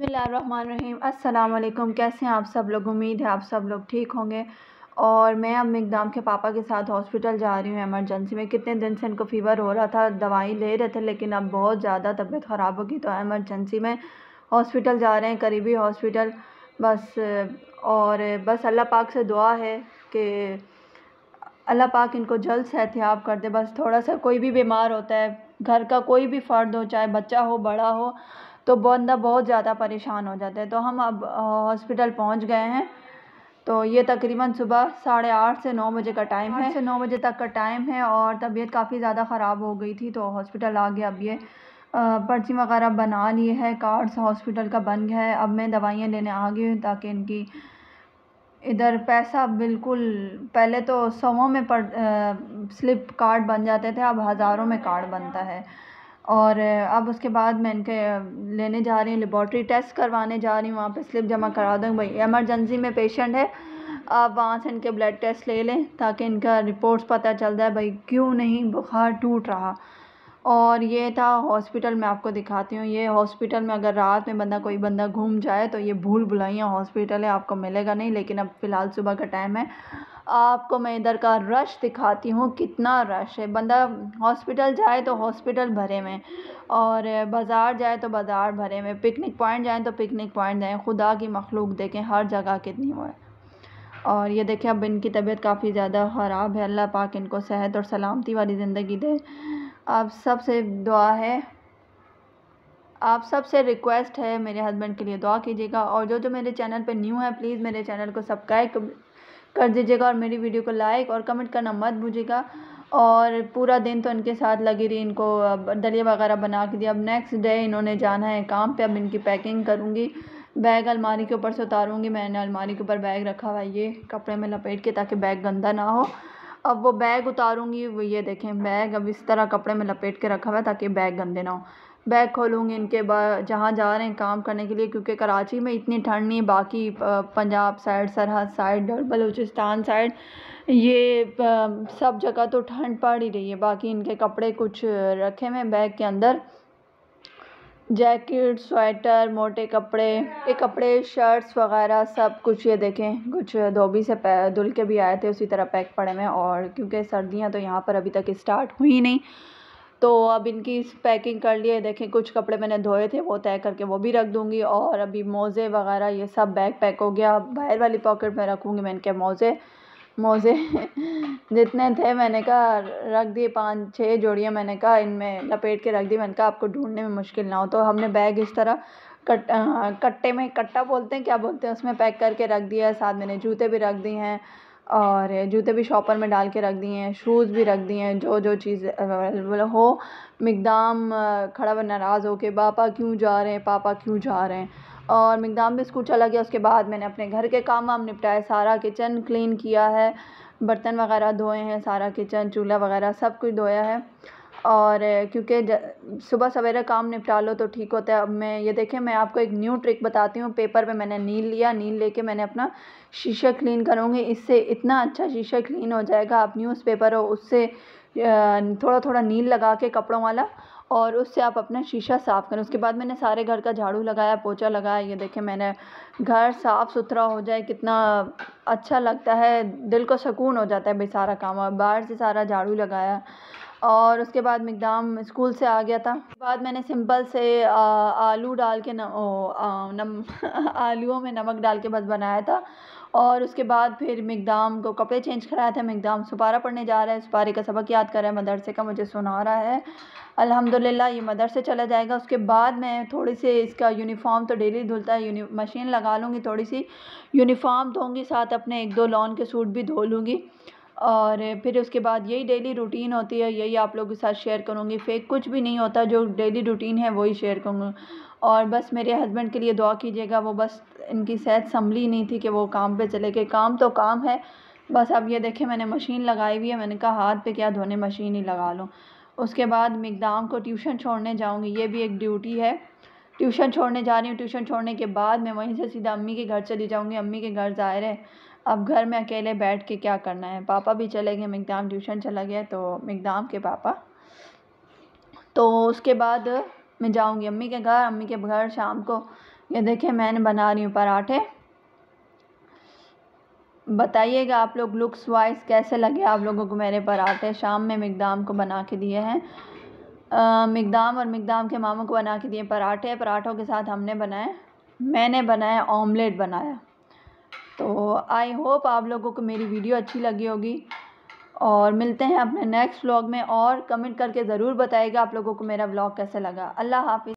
बसमीम अल्लाम कैसे हैं आप सब लोग उम्मीद है आप सब लोग ठीक होंगे और मैं अब मकदाम के पापा के साथ हॉस्पिटल जा रही हूँ एमरजेंसी में कितने दिन से इनको फ़ीवर हो रहा था दवाई ले रहे थे लेकिन अब बहुत ज़्यादा तबीयत ख़राब होगी तो एमरजेंसी में हॉस्पिटल जा रहे हैं करीबी हॉस्पिटल बस और बस अल्लाह पाक से दुआ है कि अल्लाह पाक इनको जल्द से एहतियाब कर दे बस थोड़ा सा कोई भी बीमार होता है घर का कोई भी फ़र्द हो चाहे बच्चा हो बड़ा हो तो बंदा बहुत ज़्यादा परेशान हो जाता है तो हम अब हॉस्पिटल पहुंच गए हैं तो ये तकरीबन सुबह साढ़े आठ से नौ बजे का टाइम है से नौ बजे तक का टाइम है और तबीयत काफ़ी ज़्यादा ख़राब हो गई थी तो हॉस्पिटल आ गया अब ये पर्ची वगैरह बना लिए है कार्ड्स हॉस्पिटल का बन गया है अब मैं दवाइयाँ लेने आ गई हूँ ताकि इनकी इधर पैसा बिल्कुल पहले तो सौ में पर स्लिप कार्ड बन जाते थे अब हज़ारों में कार्ड बनता है और अब उसके बाद मैं इनके लेने जा रही हूँ लेबॉर्ट्री टेस्ट करवाने जा रही हूँ वहाँ पर स्लिप जमा करा दूँ भाई एमरजेंसी में पेशेंट है आप वहाँ से इनके ब्लड टेस्ट ले लें ताकि इनका रिपोर्ट्स पता चल जाए भाई क्यों नहीं बुखार टूट रहा और ये था हॉस्पिटल मैं आपको दिखाती हूँ ये हॉस्पिटल में अगर रात में बंदा कोई बंदा घूम जाए तो ये भूल भुलाइया हॉस्पिटल है आपको मिलेगा नहीं लेकिन अब फ़िलहाल सुबह का टाइम है आपको मैं इधर का रश दिखाती हूँ कितना रश है बंदा हॉस्पिटल जाए तो हॉस्पिटल भरे में और बाज़ार जाए तो बाज़ार भरे में पिकनिक पॉइंट जाए तो पिकनिक पॉइंट जाए खुदा की मखलूक देखें हर जगह कितनी हुआ है और ये देखें अब इनकी तबीयत काफ़ी ज़्यादा ख़राब है अल्लाह पाक इनको सेहत और सलामती वाली ज़िंदगी दे आप सब से दुआ है आप सब से रिक्वेस्ट है मेरे हस्बैंड के लिए दुआ कीजिएगा और जो जो मेरे चैनल पे न्यू है प्लीज़ मेरे चैनल को सब्सक्राइब कर दीजिएगा और मेरी वीडियो को लाइक और कमेंट करना मत भूलिएगा और पूरा दिन तो इनके साथ लगी रही इनको दलिया वगैरह बना के दिया अब नेक्स्ट डे इन्होंने जाना है काम पे अब इनकी पैकिंग करूँगी बैग अलमारी के ऊपर से उतारूँगी मैंने अलमारी के ऊपर बैग रखा हुआ ये कपड़े में लपेट के ताकि बैग गंदा ना हो अब वो बैग उतारूँगी ये देखें बैग अब इस तरह कपड़े में लपेट के रखा हुआ है ताकि बैग गंदे ना हो बैग खोलूँगी इनके जहाँ जा रहे हैं काम करने के लिए क्योंकि कराची में इतनी ठंड नहीं बाकी पंजाब साइड सरहद साइड और बलूचिस्तान साइड ये सब जगह तो ठंड पड़ ही रही है बाकी इनके कपड़े कुछ रखे हुए बैग के अंदर जैकेट स्वेटर मोटे कपड़े ये कपड़े शर्ट्स वगैरह सब कुछ ये देखें कुछ धोबी से धुल के भी आए थे उसी तरह पैक पड़े हुए और क्योंकि सर्दियाँ तो यहाँ पर अभी तक स्टार्ट हुई नहीं तो अब इनकी पैकिंग कर लिए देखें कुछ कपड़े मैंने धोए थे वो तय करके वो भी रख दूँगी और अभी मोज़े वगैरह ये सब बैग पैक हो गया बाहर वाली पॉकेट में रखूँगी मैं इनके मोज़े मोज़े जितने थे मैंने कहा रख दिए पाँच छः जोड़ियाँ मैंने कहा इनमें लपेट के रख दी मैंने कहा आपको ढूंढने में मुश्किल ना हो तो हमने बैग इस तरह कट कट्टे में कट्टा बोलते हैं क्या बोलते हैं उसमें पैक करके रख दिया साथ मैंने जूते भी रख दिए हैं और जूते भी शॉपर में डाल के रख दिए हैं शूज़ भी रख दिए हैं जो जो चीज़ अवेलेबल हो मिक़दाम खड़ा हुआ नाराज़ हो के पापा क्यों जा रहे हैं पापा क्यों जा रहे हैं और मिक़दाम भी स्कूल चला गया उसके बाद मैंने अपने घर के काम वाम निपटाए सारा किचन क्लीन किया है बर्तन वग़ैरह धोए हैं सारा किचन चूल्हा वग़ैरह सब कुछ धोया है और क्योंकि सुबह सवेरे काम निपटा लो तो ठीक होता है अब मैं ये देखें मैं आपको एक न्यू ट्रिक बताती हूँ पेपर पे मैंने नील लिया नील लेके मैंने अपना शीशा क्लीन करूँगी इससे इतना अच्छा शीशा क्लीन हो जाएगा आप न्यूज़पेपर हो उससे थोड़ा थोड़ा नील लगा के कपड़ों वाला और उससे आप अपना शीशा साफ़ करें उसके बाद मैंने सारे घर का झाड़ू लगाया पोछा लगाया ये देखें मैंने घर साफ़ सुथरा हो जाए कितना अच्छा लगता है दिल को सुकून हो जाता है भाई सारा काम और बाहर से सारा झाड़ू लगाया और उसके बाद मकदाम स्कूल से आ गया था बाद मैंने सिंपल से आलू डाल के नम आलूओं में नमक डाल के बस बनाया था और उसके बाद फिर मकदाम को कपड़े चेंज कराया था मकदाम सुपारा पढ़ने जा रहा है सुपारे का सबक याद कर रहा है मदरसे का मुझे सुना रहा है अल्हम्दुलिल्लाह ये मदरसे चला जाएगा उसके बाद मैं थोड़ी सी इसका यूनिफॉर्म तो डेली धुलता है मशीन लगा लूँगी थोड़ी सी यूनिफॉर्म धोंगी साथ अपने एक दो लॉन के सूट भी धो लूँगी और फिर उसके बाद यही डेली रूटीन होती है यही आप लोगों के साथ शेयर करूँगी फेक कुछ भी नहीं होता जो डेली रूटीन है वही शेयर करूँगी और बस मेरे हस्बैंड के लिए दुआ कीजिएगा वो बस इनकी सेहत संभली नहीं थी कि वो काम पे चले गए काम तो काम है बस अब ये देखें मैंने मशीन लगाई हुई है मैंने कहा हाथ पे क्या धोने मशीन ही लगा लूँ उसके बाद मकदाम को ट्यूशन छोड़ने जाऊँगी ये भी एक ड्यूटी है ट्यूशन छोड़ने जा रही हूँ ट्यूशन छोड़ने के बाद मैं वहीं से सीधा अम्मी के घर चली जाऊँगी अम्मी के घर ज़ाहिर है अब घर में अकेले बैठ के क्या करना है पापा भी चले गए मकदाम ट्यूशन चला गया तो मकदाम के पापा तो उसके बाद मैं जाऊंगी अम्मी के घर अम्मी के घर शाम को ये देखे मैंने बना रही हूँ पराठे बताइएगा आप लोग लुक्स वाइज कैसे लगे आप लोगों को मेरे पराठे शाम में मकदाम को बना के दिए हैं मकदाम और मकदाम के मामों को बना के दिए पराठे पराठों के साथ हमने बनाए मैंने बनाया ऑमलेट बनाया तो आई होप आप लोगों को मेरी वीडियो अच्छी लगी होगी और मिलते हैं अपने नेक्स्ट व्लॉग में और कमेंट करके ज़रूर बताएगा आप लोगों को मेरा व्लॉग कैसा लगा अल्लाह हाफिज़